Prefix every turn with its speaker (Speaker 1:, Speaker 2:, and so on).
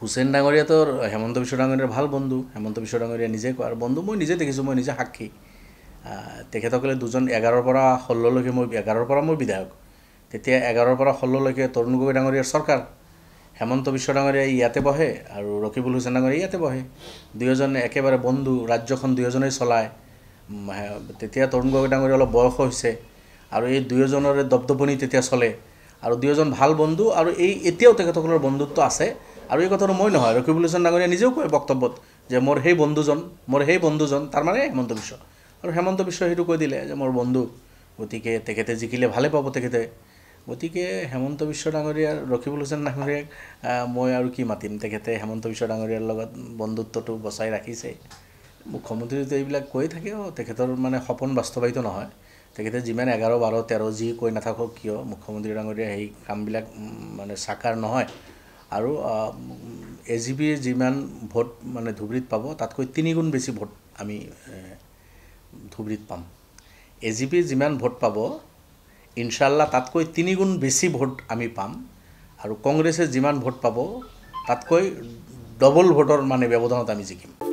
Speaker 1: হুছেইন ডাঙৰীয়াতো হেমন্ত বিশ্ব ডাঙৰীয়াৰ ভাল বন্ধু হেমন্ত বিশ্ব ডাঙৰীয়া নিজে কয় আৰু বন্ধু মই নিজে দেখিছোঁ মই নিজে সাক্ষী তেখেতসকলে দুজন এঘাৰৰ পৰা ষোল্ললৈকে মই এঘাৰৰ পৰা মই বিধায়ক তেতিয়া এঘাৰৰ পৰা ষোল্ললৈকে তৰুণ গগৈ ডাঙৰীয়াৰ চৰকাৰ হেমন্ত বিশ্ব ডাঙৰীয়া ইয়াতে বহে আৰু ৰকিবুল হুছেইন ডাঙৰীয়া ইয়াতে বহে দুয়োজন একেবাৰে বন্ধু ৰাজ্যখন দুয়োজনেই চলায় তেতিয়া তৰুণ গগৈ ডাঙৰীয়া অলপ বয়স হৈছে আৰু এই দুয়োজনৰে দপদপনি তেতিয়া চলে আৰু দুয়োজন ভাল বন্ধু আৰু এই এতিয়াও তেখেতসকলৰ বন্ধুত্ব আছে আৰু এই কথাটো মই নহয় হুছেন ডাঙৰীয়া নিজেও কয় বক্তব্যত যে মোৰ সেই বন্ধুজন মোৰ সেই বন্ধুজন তাৰ মানে হেমন্ত বিশ্ব আৰু হেমন্ত বিশ্বই সেইটো কৈ দিলে যে মোৰ বন্ধু গতিকে তেখেতে জিকিলে ভালে পাব তেখেতে গতিকে হেমন্ত বিশ্ব ডাঙৰীয়াৰ ৰকিবুল হুচেন ডাঙৰীয়াক মই আৰু কি মাতিম তেখেতে হেমন্ত বিশ্ব ডাঙৰীয়াৰ লগত বন্ধুত্বটো বচাই ৰাখিছে মুখ্যমন্ত্ৰীয়েতো এইবিলাক কৈয়ে থাকে অঁ তেখেতৰ মানে সপোন বাস্তৱায়িত নহয় তেখেতে যিমান এঘাৰ বাৰ তেৰ যি কৈ নাথাকক কিয় মুখ্যমন্ত্ৰী ডাঙৰীয়া সেই কামবিলাক মানে চাকাৰ নহয় আৰু এ জি পিয়ে যিমান ভোট মানে ধুবুৰীত পাব তাতকৈ তিনিগুণ বেছি ভোট আমি ধুবুৰীত পাম এ জি পিয়ে যিমান ভোট পাব ইনশাল্লাহ তাতকৈ তিনিগুণ বেছি ভোট আমি পাম আৰু কংগ্ৰেছে যিমান ভোট পাব তাতকৈ ডবল ভোটৰ মানে ব্যৱধানত আমি জিকিম